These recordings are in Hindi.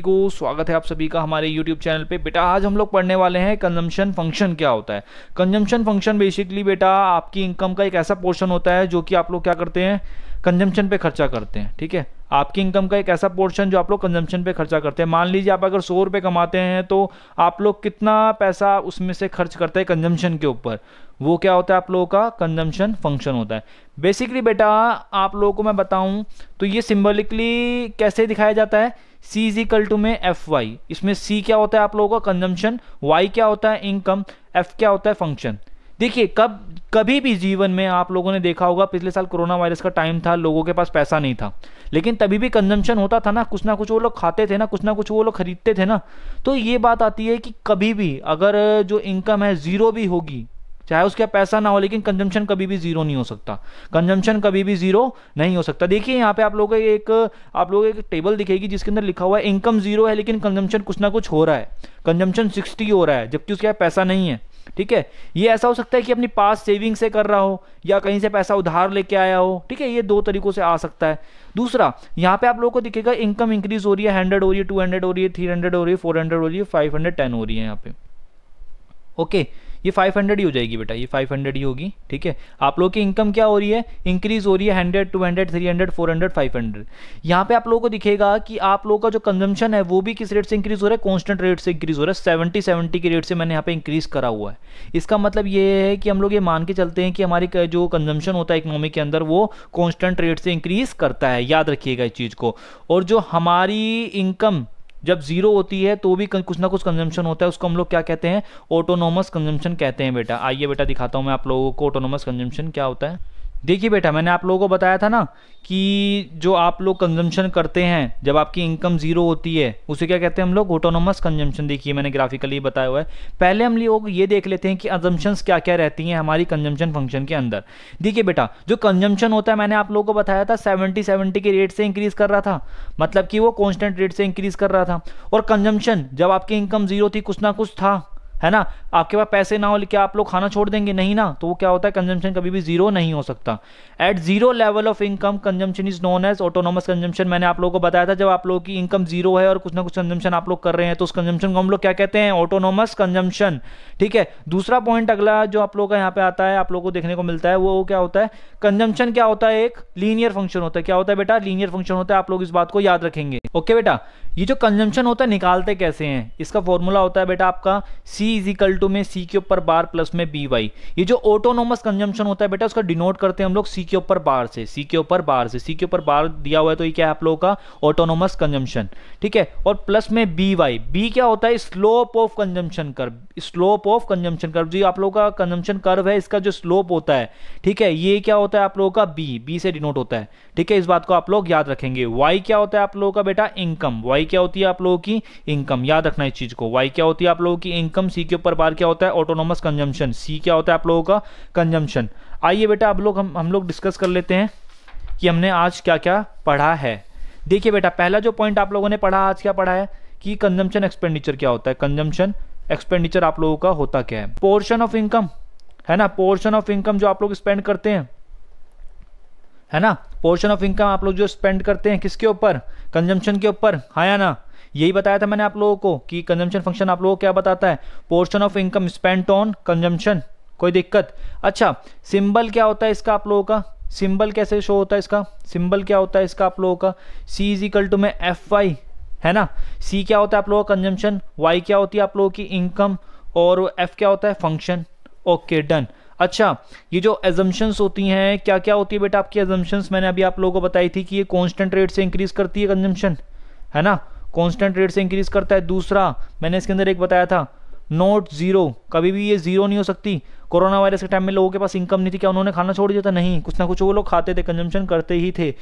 को स्वागत है आप सभी का हमारे YouTube चैनल पे बेटा आज हम लोग पढ़ने वाले हैं कंजम्पशन फंक्शन क्या होता है कंजम्पशन फंक्शन बेसिकली बेटा आपकी इनकम का एक ऐसा पोर्शन होता है जो कि आप लोग क्या करते हैं कंजम्पशन पे खर्चा करते हैं ठीक है आपकी इनकम का एक ऐसा पोर्शन जो आप लोग कंजम्पशन पे खर्चा करते हैं मान लीजिए आप अगर सौ रुपये कमाते हैं तो आप लोग कितना पैसा उसमें से खर्च करते हैं कंजम्पशन के ऊपर वो क्या होता है आप लोगों का कंजम्पशन फंक्शन होता है बेसिकली बेटा आप लोगों को मैं बताऊं तो ये सिम्बलिकली कैसे दिखाया जाता है सी इज इक्वल टू में एफ वाई इसमें सी क्या होता है आप लोगों का कंजम्पशन वाई क्या होता है इनकम एफ क्या होता है फंक्शन देखिए कब कभी भी जीवन में आप लोगों ने देखा होगा पिछले साल कोरोना वायरस का टाइम था लोगों के पास पैसा नहीं था लेकिन तभी भी कंजम्पशन होता था ना कुछ ना कुछ वो लोग खाते थे ना कुछ ना कुछ वो लोग खरीदते थे ना तो ये बात आती है कि कभी भी अगर जो इनकम है ज़ीरो भी होगी चाहे उसका पैसा ना हो लेकिन कंजम्पशन कभी भी जीरो नहीं हो सकता कंजम्पशन कभी भी जीरो नहीं हो सकता देखिए यहाँ पे आप लोगों को एक आप लोगों को एक टेबल दिखेगी जिसके अंदर लिखा हुआ है इनकम जीरो है लेकिन कंजम्पशन कुछ ना कुछ हो रहा है कंजम्पशन सिक्सटी हो रहा है जबकि उसके पास पैसा नहीं है ठीक है ये ऐसा हो सकता है कि अपनी पास सेविंग से कर रहा हो या कहीं से पैसा उधार लेके आया हो ठीक है ये दो तरीकों से आ सकता है दूसरा यहाँ पे आप लोगों को दिखेगा इनकम इंक्रीज हो रही है हंड्रेड हो रही है टू हंड्रेड हो रही है थ्री हंड्रेड हो रही है फोर हंड्रेड हो रही है फाइव हंड्रेड टेन हो रही है यहाँ पे ओके okay. ये फाइव हंड्रेड ही हो जाएगी बेटा ये फाइव हंड्रेड ही होगी ठीक है आप लोगों की इनकम क्या हो रही है इंक्रीज हो रही है hundred two hundred three hundred four hundred five hundred यहाँ पे आप लोगों को दिखेगा कि आप लोगों का जो कंजम्पन है वो भी किस रेट से इंक्रीज हो रहा है कॉन्स्टेंट रेट से इंक्रीज हो रहा है सेवेंटी सेवेंटी के रेट से मैंने यहाँ पे इंक्रीज करा हुआ है इसका मतलब ये है कि हम लोग ये मान के चलते हैं कि हमारी जो कंजम्पन होता है इकोनॉमी के अंदर वो कॉन्स्टेंट रेट से इंक्रीज करता है याद रखिएगा इस चीज़ को और जो हमारी इनकम जब जीरो होती है तो भी कुछ ना कुछ कंजम्पशन होता है उसको हम लोग क्या कहते हैं ऑटोनोमस कंजम्पशन कहते हैं बेटा आइए बेटा दिखाता हूँ मैं आप लोगों को ऑटोनोमस कंजम्पशन क्या होता है देखिए बेटा मैंने आप लोगों को बताया था ना कि जो आप लोग कंजम्पशन करते हैं जब आपकी इनकम ज़ीरो होती है उसे क्या कहते हैं हम लोग ऑटोनोमस कंजम्पन देखिए मैंने ग्राफिकली बताया हुआ है पहले हम लोग ये देख लेते हैं कि अजम्पन्स क्या क्या रहती हैं हमारी कंजम्पशन फंक्शन के अंदर देखिए बेटा जो कंजम्पशन होता है मैंने आप लोगों को बताया था सेवेंटी सेवेंटी के रेट से इंक्रीज़ कर रहा था मतलब कि वो कॉन्स्टेंट रेट से इंक्रीज़ कर रहा था और कंजम्पशन जब आपकी इनकम ज़ीरो थी कुछ ना कुछ था है ना आपके पास पैसे ना हो लेकिन आप लोग खाना छोड़ देंगे नहीं ना तो वो क्या होता है कंजम्पशन कभी भी जीरो नहीं हो सकता at zero level of income consumption is known as autonomous consumption मैंने आप लोगों को बताया था जब आप लोगों की इनकम जीरो है और कुछ ना कुछ कंजम्पशन आप लोग कर रहे हैं तो उस कंजम्पशन को हम लोग क्या कहते हैं ऑटोनोमस कंजम्पशन ठीक है दूसरा पॉइंट अगला जो आप लोगों का यहाँ पे आता है आप लोगों को देखने को मिलता है वो क्या होता है कंजम्पशन क्या होता है एक लीनियर फंक्शन होता है क्या होता है बेटा लीनियर फंक्शन होता है आप लोग इस बात को याद रखेंगे ओके बेटा ये जो कंजम्पशन होता है निकालते कैसे हैं इसका फॉर्मूला होता है बेटा आपका सी इज इक्वल टू में सी के ऊपर बार प्लस में बी वाई ये जो ऑटोनोमस कंजम्पशन होता है बेटा उसका डिनोट करते हैं हम लोग सी के ऊपर बार से सी के ऊपर बार से सी के ऊपर बार दिया हुआ है तो ये क्या है आप लोगों का ऑटोनोमस कंजम्पशन ठीक है और प्लस में बी वाई बी क्या होता है slope of consumption curve slope of consumption curve जो आप लोगों का कंजम्पशन कर्व है इसका जो स्लोप होता है ठीक है ये क्या होता है आप लोगों का बी बी से डिनोट होता है ठीक है इस बात को आप लोग याद रखेंगे वाई क्या होता है आप लोगों का बेटा इनकम वाई क्या होती है आप लोगों की इनकम याद रखना इस चीज को वाई क्या होती है आप लोगों की इनकम सी सी के ऊपर बार क्या होता है ऑटोनोमस कंजम्पशन सी क्या होता है आप लोगों का कंजम्पशन आइए बेटा आप लोग हम हम लोग डिस्कस कर लेते हैं कि हमने आज क्या क्या पढ़ा है देखिए बेटा पहला जो पॉइंट आप लोगों ने पढ़ा आज क्या पढ़ा है कि कंजम्पशन एक्सपेंडिचर क्या होता है कंजम्पशन एक्सपेंडिचर आप लोगों का होता क्या है पोर्शन ऑफ इनकम है ना पोर्शन ऑफ इनकम जो आप लोग स्पेंड करते हैं है ना पोर्शन ऑफ इनकम आप लोग जो स्पेंड करते हैं किसके ऊपर कंजम्पशन के ऊपर हाँ या ना यही बताया था मैंने आप लोगों को कि कंजम्पशन फंक्शन आप लोगों को क्या बताता है portion of income spent on consumption कोई दिक्कत अच्छा सिंबल क्या होता है इसका आप लोगों का सिंबल कैसे शो होता है इसका सिंबल क्या होता है इसका आप लोगों का सी इज इक्वल टू में एफ वाई है ना सी क्या होता है आप लोगों का कंजम्पशन वाई क्या होती है आप लोगों की इनकम और एफ क्या होता है फंक्शन ओके डन अच्छा ये जो एजम्पन्स होती हैं क्या क्या होती है बेटा आपकी एजम्पन्स मैंने अभी आप लोगों को बताई थी कि ये कॉन्स्टेंट रेट से इंक्रीज करती है कंजम्पशन है ना कॉन्स्टेंट रेट से इंक्रीज करता है दूसरा मैंने इसके अंदर एक बताया था नोट जीरो कभी भी ये जीरो नहीं हो सकती कोरोना वायरस के टाइम में लोगों के पास इनकम नहीं थी क्या उन्होंने खाना छोड़ दिया था नहीं कुछ ना कुछ वो लोग खाते थे कंजम्पशन करते ही थे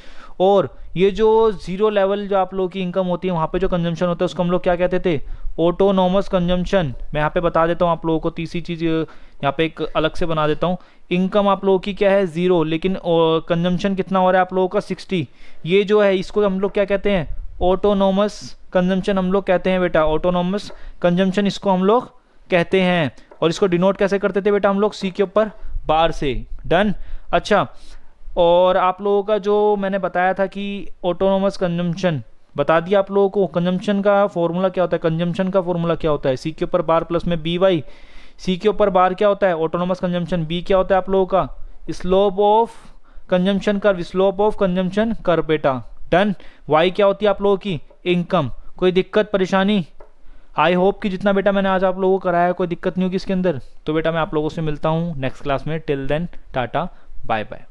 और ये जो जीरो लेवल जो आप लोगों की इनकम होती है वहाँ पे जो कंजम्पशन होता है उसको हम लोग क्या कहते थे ऑटोनोमस कंजम्पशन मैं यहाँ पे बता देता हूँ आप लोगों को तीसरी चीज़ यहाँ पे एक अलग से बना देता हूँ इनकम आप लोगों की क्या है ज़ीरो लेकिन कंजम्पशन कितना हो रहा है आप लोगों का सिक्सटी ये जो है इसको हम लोग क्या कहते हैं ऑटोनोमस कंजम्पशन हम लोग कहते हैं बेटा ऑटोनॉमस कंजम्पशन इसको हम लोग कहते हैं और इसको डिनोट कैसे करते थे बेटा हम लोग सी के ऊपर बार से डन अच्छा और आप लोगों का जो मैंने बताया था कि ऑटोनॉमस कंजम्पशन बता दिया आप लोगों को कंजम्पशन का फॉर्मूला क्या होता है कंजम्पशन का फॉर्मूला क्या होता है सी के ऊपर बार प्लस में बी वाई सी के ऊपर बार क्या होता है ऑटोनोमस कंजम्पशन बी क्या होता है आप लोगों का slope of consumption curve slope of consumption curve बेटा डन वाई क्या होती है आप लोगों की इनकम कोई दिक्कत परेशानी आई होप कि जितना बेटा मैंने आज आप लोगों को कराया कोई दिक्कत नहीं होगी इसके अंदर तो बेटा मैं आप लोगों से मिलता हूँ नेक्स्ट क्लास में till then tata bye bye